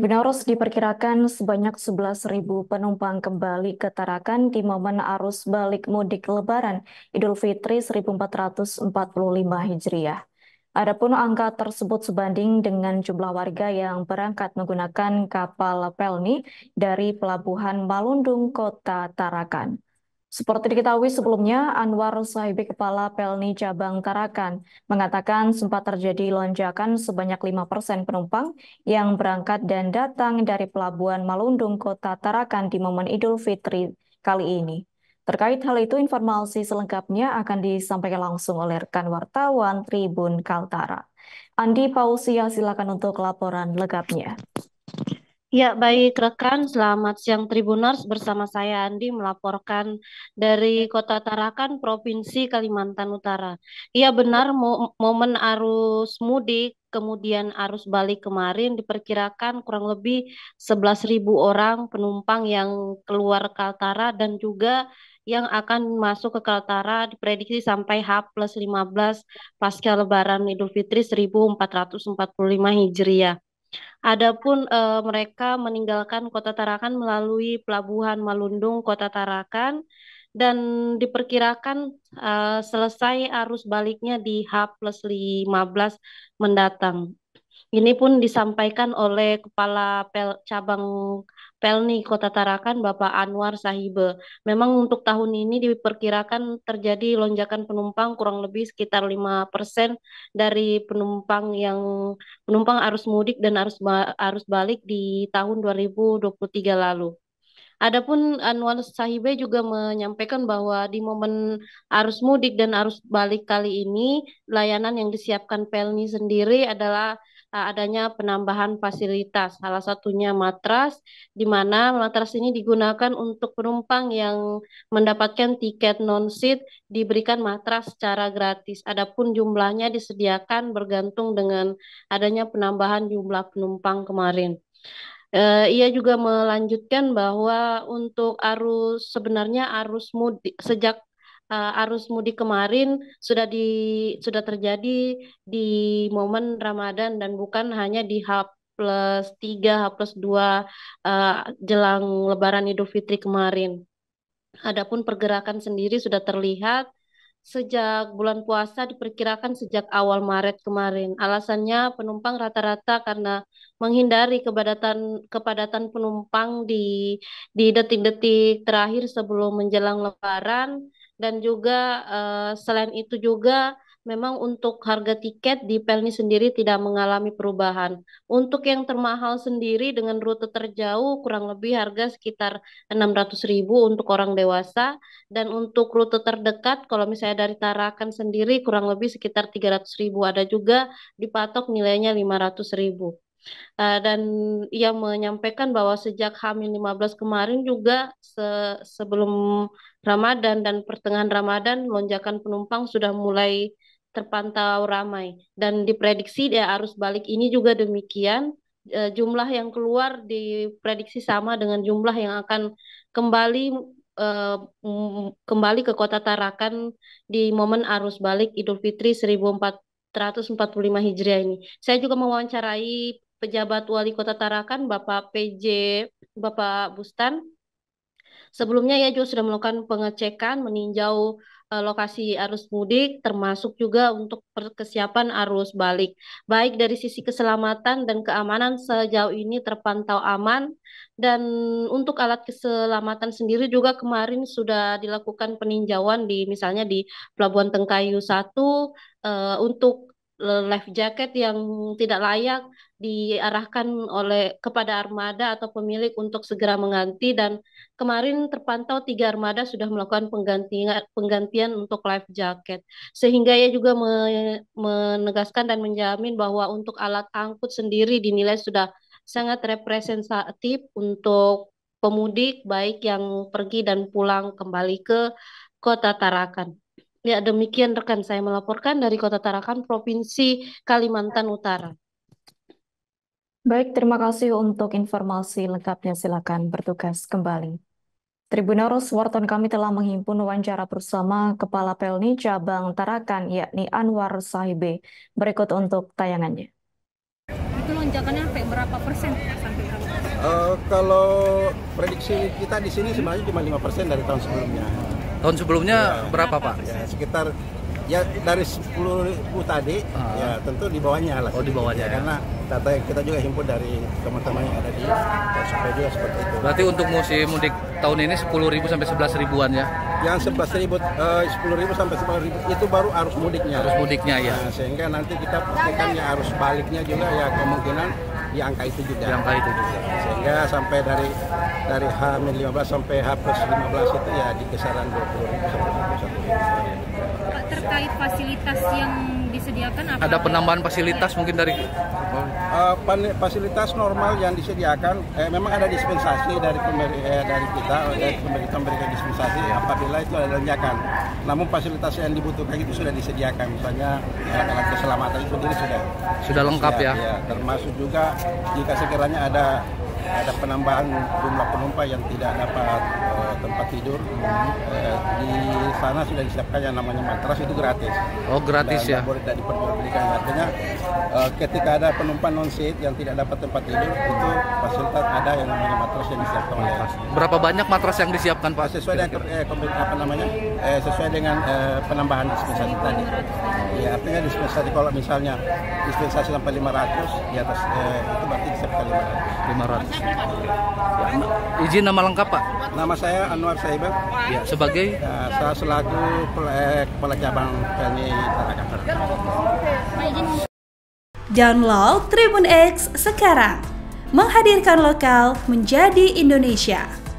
arus diperkirakan sebanyak 11.000 penumpang kembali ke Tarakan di momen arus balik mudik Lebaran Idul Fitri 1445 Hijriah. Adapun angka tersebut sebanding dengan jumlah warga yang berangkat menggunakan kapal Pelni dari pelabuhan Malundung, kota Tarakan. Seperti diketahui sebelumnya, Anwar Sahibi Kepala Pelni Cabang Tarakan mengatakan sempat terjadi lonjakan sebanyak 5% penumpang yang berangkat dan datang dari Pelabuhan Malundung, Kota Tarakan di momen Idul Fitri kali ini. Terkait hal itu, informasi selengkapnya akan disampaikan langsung oleh rekan wartawan Tribun Kaltara. Andi Pausia, silakan untuk laporan lengkapnya. Ya, baik rekan, selamat siang Tribuners. Bersama saya Andi melaporkan dari Kota Tarakan, Provinsi Kalimantan Utara. Iya benar, momen arus mudik kemudian arus balik kemarin diperkirakan kurang lebih 11.000 orang penumpang yang keluar Kaltara dan juga yang akan masuk ke Kaltara diprediksi sampai H plus 15 pasca lebaran Idul Fitri 1445 Hijriah. Adapun e, mereka meninggalkan Kota Tarakan melalui pelabuhan Malundung Kota Tarakan dan diperkirakan e, selesai arus baliknya di H plus 15 mendatang. Ini pun disampaikan oleh Kepala Pel, Cabang Pelni Kota Tarakan, Bapak Anwar Sahibe. Memang untuk tahun ini diperkirakan terjadi lonjakan penumpang kurang lebih sekitar 5% dari penumpang yang penumpang arus mudik dan arus arus balik di tahun 2023 lalu. Adapun Anwar Sahibe juga menyampaikan bahwa di momen arus mudik dan arus balik kali ini, layanan yang disiapkan Pelni sendiri adalah Eh, adanya penambahan fasilitas, salah satunya matras, di mana matras ini digunakan untuk penumpang yang mendapatkan tiket non-seat diberikan matras secara gratis. Adapun jumlahnya disediakan bergantung dengan adanya penambahan jumlah penumpang kemarin. Uh, ia juga melanjutkan bahwa untuk arus sebenarnya arus mudik sejak uh, arus mudik kemarin sudah di sudah terjadi di momen Ramadan dan bukan hanya di H plus 3, H plus 2 uh, eh, jelang lebaran Idul Fitri kemarin. Adapun pergerakan sendiri sudah terlihat sejak bulan puasa diperkirakan sejak awal Maret kemarin. Alasannya penumpang rata-rata karena menghindari kepadatan kepadatan penumpang di di detik-detik terakhir sebelum menjelang lebaran dan juga uh, selain itu juga memang untuk harga tiket di Pelni sendiri tidak mengalami perubahan. Untuk yang termahal sendiri dengan rute terjauh kurang lebih harga sekitar ribu untuk orang dewasa dan untuk rute terdekat kalau misalnya dari Tarakan sendiri kurang lebih sekitar ribu. ada juga dipatok nilainya ribu. Uh, dan ia menyampaikan bahwa sejak hamil 15 kemarin juga se sebelum Ramadan dan pertengahan Ramadan lonjakan penumpang sudah mulai terpantau ramai dan diprediksi ya arus balik ini juga demikian uh, jumlah yang keluar diprediksi sama dengan jumlah yang akan kembali eh, kembali ke kota Tarakan di momen arus balik Idul Fitri 1445 Hijriah ini. Saya juga mewawancarai pejabat wali kota Tarakan Bapak PJ Bapak Bustan. Sebelumnya ya juga sudah melakukan pengecekan meninjau eh, lokasi arus mudik termasuk juga untuk kesiapan arus balik. Baik dari sisi keselamatan dan keamanan sejauh ini terpantau aman dan untuk alat keselamatan sendiri juga kemarin sudah dilakukan peninjauan di misalnya di Pelabuhan Tengkayu 1 eh, untuk eh, life jacket yang tidak layak diarahkan oleh kepada armada atau pemilik untuk segera mengganti dan kemarin terpantau tiga armada sudah melakukan penggantian penggantian untuk life jacket sehingga ia juga me, menegaskan dan menjamin bahwa untuk alat angkut sendiri dinilai sudah sangat representatif untuk pemudik baik yang pergi dan pulang kembali ke kota Tarakan. Ya demikian rekan saya melaporkan dari kota Tarakan Provinsi Kalimantan Utara. Baik, terima kasih untuk informasi lengkapnya. Silakan bertugas kembali. Tribunaros Warton kami telah menghimpun wawancara bersama Kepala Pelni Cabang Tarakan, yakni Anwar Sahibe. Berikut untuk tayangannya. Itu lonjakannya sampai berapa persen? Sampai berapa persen? Uh, kalau prediksi kita di sini sebenarnya cuma 5 persen dari tahun sebelumnya. Tahun sebelumnya ya, berapa Pak? Ya, sekitar ya dari ribu tadi ah. ya tentu di bawahnya lah. Oh di bawahnya. Ya, Karena data yang kita juga himpun dari teman-teman yang ada di survei juga seperti itu. Berarti untuk musim mudik tahun ini ribu sampai 11 ribuan ya? Yang 11 ribu, eh, 10 ribu sampai 11 ribu itu baru arus mudiknya. Arus mudiknya ya. Nah, sehingga nanti kita pastikan ya arus baliknya juga ya kemungkinan di angka itu juga. Di angka itu juga. Sehingga sampai dari dari H-15 sampai H-15 itu ya di kisaran 20 ribu sampai 21 ribu terkait fasilitas yang disediakan apa ada penambahan fasilitas mungkin dari uh, fasilitas normal yang disediakan eh, memang ada dispensasi dari pemerintah eh, dari kita dari eh, pemerintah memberikan dispensasi apabila itu ada lonjakan namun fasilitas yang dibutuhkan itu sudah disediakan misalnya alat eh, alat keselamatan itu sendiri sudah sudah lengkap ya. ya termasuk juga jika sekiranya ada ada penambahan jumlah penumpang yang tidak dapat uh, tempat tidur. Uh, di sana sudah disiapkan yang namanya matras itu gratis. Oh gratis Dan ya? Boleh tidak diperjualbelikan Artinya Uh, ketika ada penumpang non seat yang tidak dapat tempat tidur itu fasilitas ada yang namanya matras yang disiapkan oleh. Berapa banyak matras yang disiapkan pak? Sesuai dengan eh, apa namanya? Eh, sesuai dengan eh, penambahan dispensasi tadi. Ya artinya dispensasi kalau misalnya dispensasi sampai 500 di atas eh, itu berarti disiapkan 500. 500. Izin nama lengkap Pak? Nama saya Anwar Saibel. Ya, sebagai? Ya, saya selaku kepala cabang PLNI Download Tribun X sekarang. Menghadirkan lokal menjadi Indonesia.